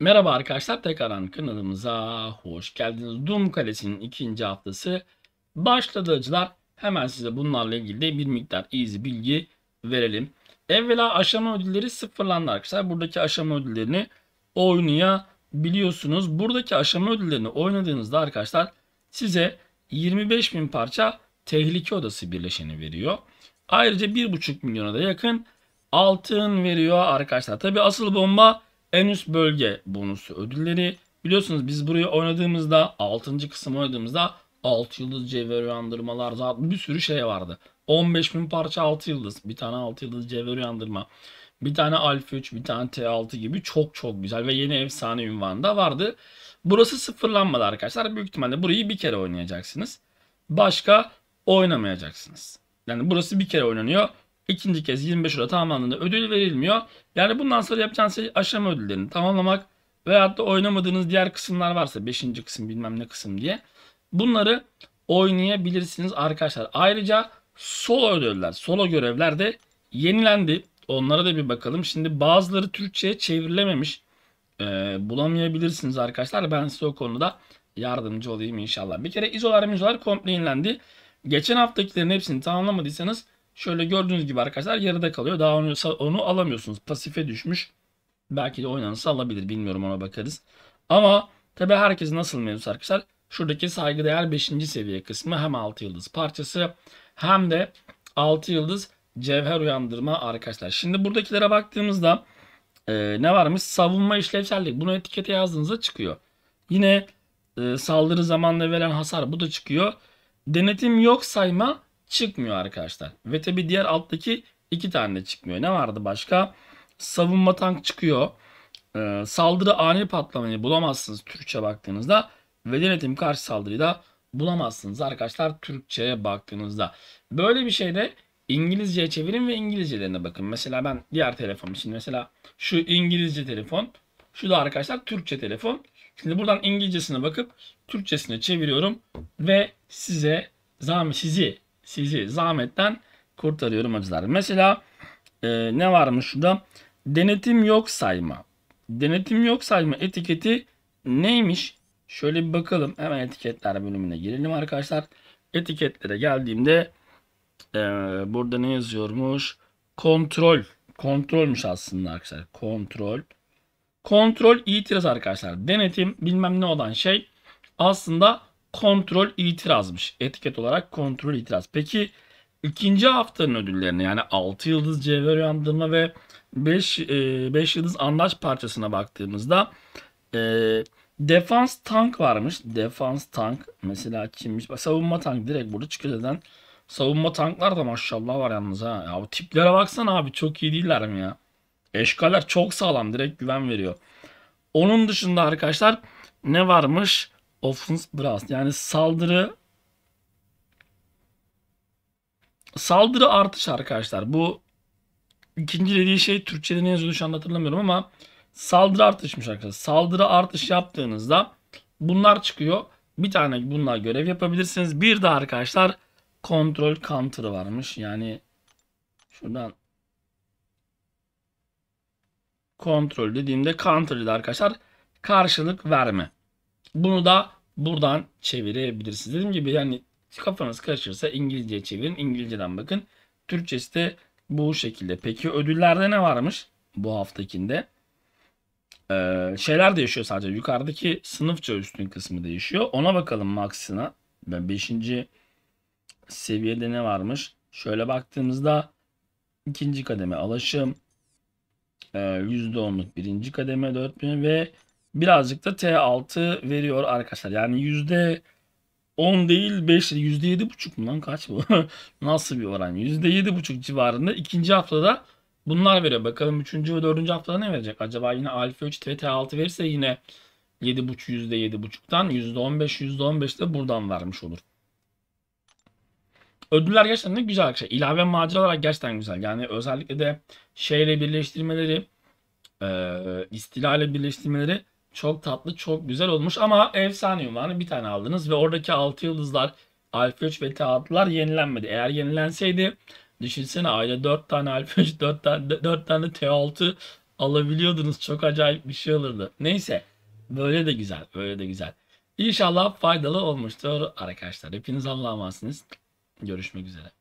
Merhaba arkadaşlar tekrardan kanalımıza hoş geldiniz. Doom Kalesi'nin ikinci haftası başladı acılar. Hemen size bunlarla ilgili de bir miktar izi bilgi verelim. Evvela aşama ödülleri sıfırlandı arkadaşlar. Buradaki aşama ödüllerini oynayabiliyorsunuz. Buradaki aşama ödüllerini oynadığınızda arkadaşlar size 25.000 parça tehlike odası birleşeni veriyor. Ayrıca 1.5 milyona da yakın altın veriyor arkadaşlar. Tabi asıl bomba en üst bölge bonusu ödülleri. Biliyorsunuz biz burayı oynadığımızda 6. kısım oynadığımızda 6 yıldız cevher uyandırmalar zaten bir sürü şey vardı. 15.000 parça 6 yıldız. Bir tane 6 yıldız cevher uyandırma. Bir tane Alfa 3, bir tane T6 gibi çok çok güzel ve yeni efsane da vardı. Burası sıfırlanmadı arkadaşlar. Büyük ihtimalle burayı bir kere oynayacaksınız. Başka oynamayacaksınız. Yani burası bir kere oynanıyor ikinci kez 25 Şubat tamamlandığında ödül verilmiyor. Yani bundan sonra yapacağınız şey aşama ödüllerini tamamlamak veyahut da oynamadığınız diğer kısımlar varsa 5. kısım bilmem ne kısım diye bunları oynayabilirsiniz arkadaşlar. Ayrıca solo ödüller, solo görevler de yenilendi. Onlara da bir bakalım. Şimdi bazıları Türkçe'ye çevrilememiş. Ee, bulamayabilirsiniz arkadaşlar. Ben size o konuda yardımcı olayım inşallah. Bir kere izolar mizolar komple yenilendi. Geçen haftakilerin hepsini tamamlamadıysanız Şöyle gördüğünüz gibi arkadaşlar yarıda kalıyor. Daha onu, onu alamıyorsunuz. Pasife düşmüş. Belki de oynanırsa alabilir. Bilmiyorum ona bakarız. Ama tabi herkes nasıl mevzusu arkadaşlar. Şuradaki saygıdeğer 5. seviye kısmı hem 6 yıldız parçası hem de 6 yıldız cevher uyandırma arkadaşlar. Şimdi buradakilere baktığımızda e, ne varmış? Savunma işlevsellik. Bunu etikete yazdığınızda çıkıyor. Yine e, saldırı zamanla veren hasar bu da çıkıyor. Denetim yok sayma çıkmıyor arkadaşlar. Ve tabi diğer alttaki iki tane de çıkmıyor. Ne vardı başka? Savunma tank çıkıyor. Ee, saldırı ani patlamayı bulamazsınız Türkçe baktığınızda. Ve denetim karşı saldırıyı da bulamazsınız arkadaşlar Türkçe'ye baktığınızda. Böyle bir şey de İngilizceye çevirin ve İngilizcelerine bakın. Mesela ben diğer telefon için mesela şu İngilizce telefon. Şu da arkadaşlar Türkçe telefon. Şimdi buradan İngilizcesine bakıp Türkçesine çeviriyorum ve size zahmet sizi sizi zahmetten kurtarıyorum acılar. Mesela e, ne varmış şurada? Denetim yok sayma. Denetim yok sayma etiketi neymiş? Şöyle bir bakalım. Hemen etiketler bölümüne girelim arkadaşlar. Etiketlere geldiğimde e, burada ne yazıyormuş? Kontrol. Kontrolmüş aslında arkadaşlar. Kontrol. Kontrol itiraz arkadaşlar. Denetim bilmem ne olan şey aslında kontrol itirazmış. Etiket olarak kontrol itiraz. Peki ikinci haftanın ödüllerine yani 6 yıldız cevher uyandırma ve 5 5 e, yıldız anlaş parçasına baktığımızda e, defans tank varmış. Defans tank mesela kimmiş? Savunma tank direkt burada çıkıyor zaten. Savunma tanklar da maşallah var yalnız ha. Ya bu tiplere baksana abi çok iyi değiller mi ya? Eşkaller çok sağlam direkt güven veriyor. Onun dışında arkadaşlar ne varmış? Offensblast yani saldırı saldırı artış arkadaşlar. Bu ikinci dediği şey Türkçe'de ne yazıyordu şu anda hatırlamıyorum ama saldırı artışmış arkadaşlar. Saldırı artış yaptığınızda bunlar çıkıyor. Bir tane bununla görev yapabilirsiniz. Bir de arkadaşlar kontrol counter'ı varmış. Yani şuradan kontrol dediğimde counter'ı da arkadaşlar karşılık verme. Bunu da buradan çevirebilirsiniz. Dediğim gibi yani kafanız karışırsa İngilizceye çevirin. İngilizceden bakın. Türkçesi de bu şekilde. Peki ödüllerde ne varmış bu haftakinde? Ee, şeyler değişiyor sadece. Yukarıdaki sınıfça üstün kısmı değişiyor. Ona bakalım maksına. Ben 5. seviyede ne varmış? Şöyle baktığımızda ikinci kademe alaşım. %10'luk ee, birinci kademe 4000 ve birazcık da T6 veriyor arkadaşlar. Yani yüzde 10 değil 5 yüzde buçuk mu lan kaç bu? Nasıl bir oran? Yüzde yedi buçuk civarında ikinci haftada bunlar veriyor. Bakalım üçüncü ve dördüncü haftada ne verecek? Acaba yine alfa 3 ve T6 verirse yine yedi buçuk yüzde yedi buçuktan yüzde 15 yüzde 15 de buradan vermiş olur. Ödüller gerçekten de güzel arkadaşlar. İlave macera olarak gerçekten güzel. Yani özellikle de şeyle birleştirmeleri, e, istilayla birleştirmeleri çok tatlı, çok güzel olmuş ama efsane ünvanı bir tane aldınız ve oradaki altı yıldızlar Alfa 3 ve T6'lar yenilenmedi. Eğer yenilenseydi düşünsene ayda 4 tane Alfa 3, 4 tane, 4 tane T6 alabiliyordunuz. Çok acayip bir şey olurdu. Neyse böyle de güzel, böyle de güzel. İnşallah faydalı olmuştur arkadaşlar. Hepiniz Allah'a emanetsiniz. Görüşmek üzere.